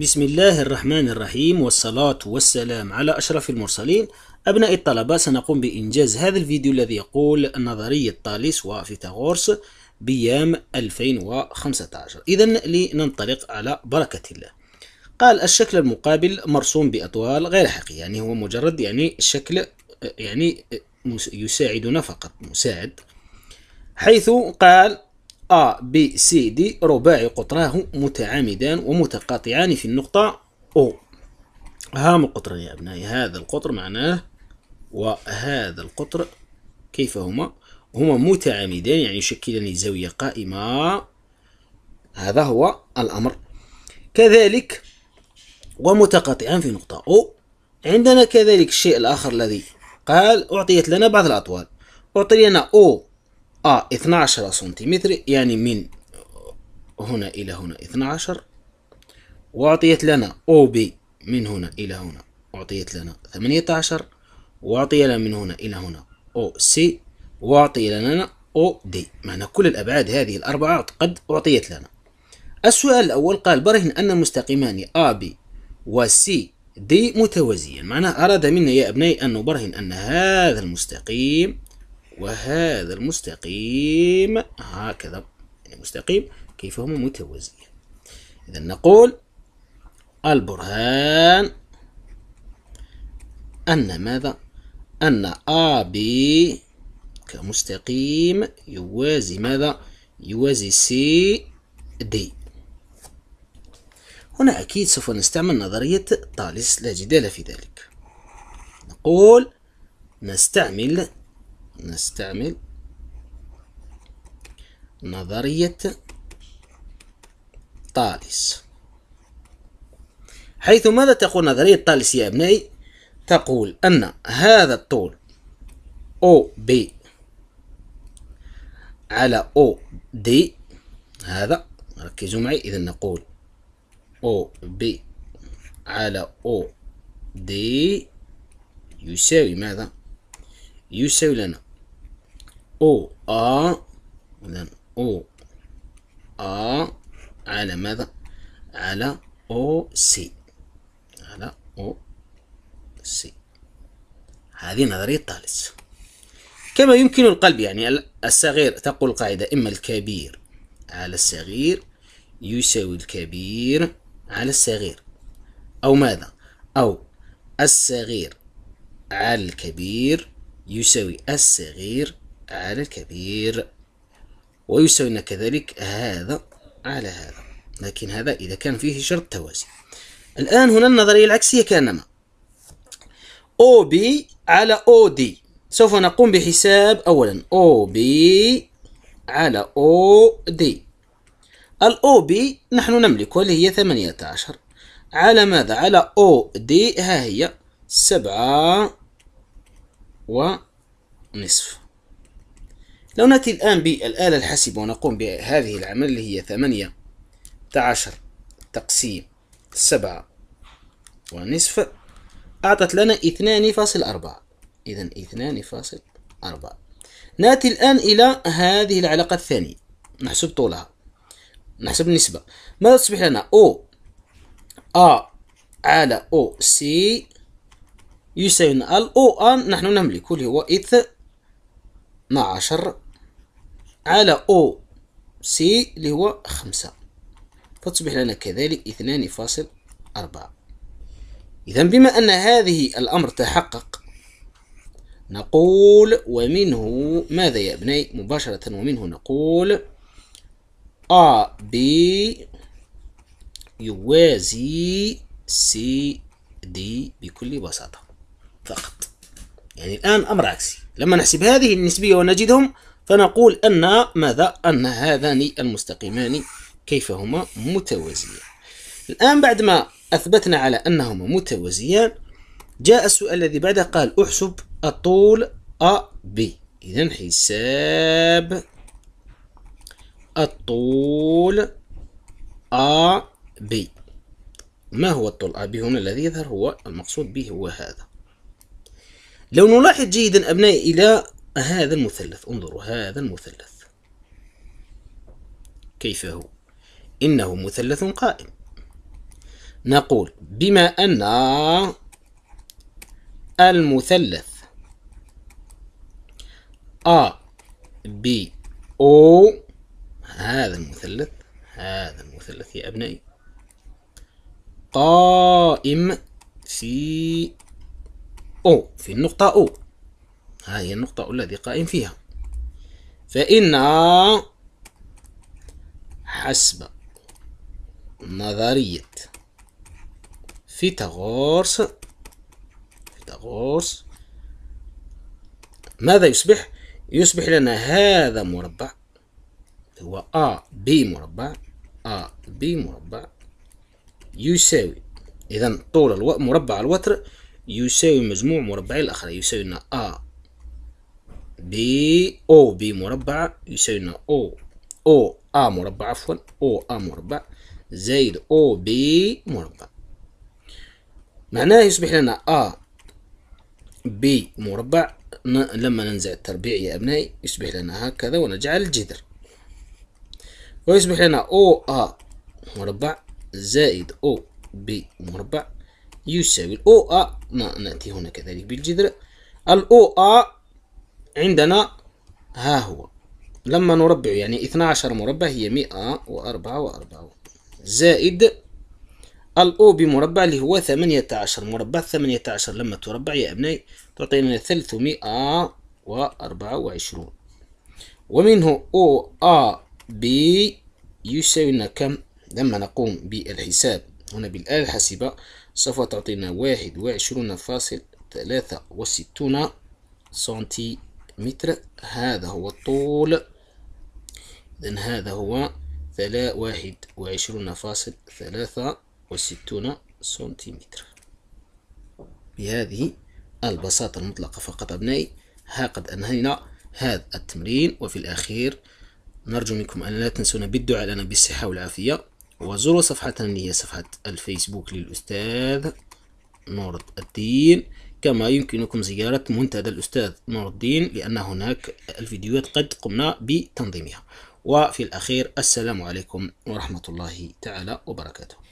بسم الله الرحمن الرحيم والصلاة والسلام على أشرف المرسلين أبناء الطلبة سنقوم بإنجاز هذا الفيديو الذي يقول نظرية طاليس وفيثاغورس بيام 2015 إذا لننطلق على بركة الله قال الشكل المقابل مرسوم بأطوال غير حقيقية يعني هو مجرد يعني شكل يعني يساعدنا فقط مساعد حيث قال A B C D رباعي قطراه متعامدان ومتقاطعان في النقطة O هام القطر يا أبنائي هذا القطر معناه وهذا القطر كيف هما هما متعامدان يعني يشكلان زاوية قائمة هذا هو الأمر كذلك ومتقاطعان في نقطة أو عندنا كذلك الشيء الآخر الذي قال أعطيت لنا بعض الأطوال أعطي لنا أو آ آه، 12 سنتيمتر يعني من هنا إلى هنا 12 وأعطيت لنا أو بي من هنا إلى هنا أعطيت لنا 18 وأعطي لنا من هنا إلى هنا أو سي وأعطي لنا أو دي معنى كل الأبعاد هذه الأربعة قد أعطيت لنا السؤال الأول قال برهن أن المستقيمان AB وسي دي متوازيان معناه أراد منا يا أبنائي أن نبرهن أن هذا المستقيم وهذا المستقيم هكذا يعني مستقيم كيف هما متوازيان إذا نقول البرهان أن ماذا؟ أن AB كمستقيم يوازي ماذا؟ يوازي CD هنا أكيد سوف نستعمل نظرية طالس لا جدال في ذلك نقول نستعمل نستعمل نظرية طالس حيث ماذا تقول نظرية طالس يا أبنائي؟ تقول أن هذا الطول أو بي على أو دي هذا ركزوا معي إذا نقول أو بي على أو دي يساوي ماذا؟ يساوي لنا ا آه. إذا ا آه. على ماذا؟ على O C على O C هذه نظرية طالس كما يمكن القلب يعني الصغير تقول القاعدة إما الكبير على الصغير يساوي الكبير على الصغير أو ماذا؟ أو الصغير على الكبير يساوي الصغير على الكبير ويساوينا كذلك هذا على هذا لكن هذا إذا كان فيه شرط توازي الآن هنا النظرية العكسية كانما أو بي على أو دي سوف نقوم بحساب أولا أو بي على أو دي الأو بي نحن نملك اللي هي 18 على ماذا؟ على أو دي ها هي سبعة ونصف لو نأتي الآن بالآلة الحاسبة ونقوم بهذه العمل اللي هي ثمانية عشر تقسيم سبعة ونصف أعطت لنا اثنان فاصل أربعة إذا اثنان فاصل أربعة نأتي الآن إلى هذه العلاقة الثانية نحسب طولها نحسب النسبة ماذا تصبح لنا أو أ على أو سي يساوي الأو أن نحن نملك اللي هو 12 على أو سي اللي هو خمسة فتصبح لنا كذلك اثنان فاصل أربعة إذا بما أن هذه الأمر تحقق نقول ومنه ماذا يا ابني مباشرة ومنه نقول A B يوازي C D بكل بساطة فقط يعني الآن أمر عكسي لما نحسب هذه النسبية ونجدهم فنقول أن ماذا أن هذان المستقيمان كيف هما متوازيان الآن بعد ما أثبتنا على أنهما متوازيان جاء السؤال الذي بعده قال أحسب الطول أ بي إذا حساب الطول أ بي ما هو الطول أ بي هنا الذي يظهر هو المقصود به هو هذا لو نلاحظ جيدا أبنائي إلى هذا المثلث انظروا هذا المثلث كيف هو إنه مثلث قائم نقول بما أن المثلث A B O هذا المثلث هذا المثلث يا أبنائي قائم في أو في النقطة أو ها هي النقطة الذي قائم فيها فإن حسب نظرية فيثاغورس فيثاغورس ماذا يصبح؟ يصبح لنا هذا مربع هو أ ب مربع أ ب مربع يساوي إذا طول الو... مربع الوتر يساوي مجموع مربعي الآخر يساوي لنا أ ب أو ب مربع يساوي لنا أو أو أ مربع عفوا أو أ مربع زائد أو ب مربع معناه يصبح لنا أ ب مربع لما ننزع التربيع يا أبنائي يصبح لنا هكذا ونجعل الجذر ويصبح لنا أو أ مربع زائد أو ب مربع يساوي او أ نأتي هنا كذلك بالجذر الأو أ عندنا ها هو لما نربع يعني 12 مربع هي 104 وأربعة زائد الأو بمربع اللي هو 18 مربع 18 لما تربع يا أبنائي تعطينا 324 ومنه أو آ بي يساوي لنا كم لما نقوم بالحساب هنا بالآلة الحاسبة سوف تعطينا واحد وعشرون فاصل ثلاثة وستون سنتي متر هذا هو الطول إذن هذا هو ثلا واحد وعشرون فاصل ثلاثة وستون سنتيمتر بهذه البساطة المطلقة فقط أبنائي ها قد أنهينا هذا التمرين وفي الأخير نرجو منكم أن لا تنسونا بالدعاء لنا بالصحة والعافية وزوروا صفحتنا اللي هي صفحة الفيسبوك للأستاذ نور الدين كما يمكنكم زيارة منتدى الأستاذ نور الدين لأن هناك الفيديوهات قد قمنا بتنظيمها وفي الأخير السلام عليكم ورحمة الله تعالى وبركاته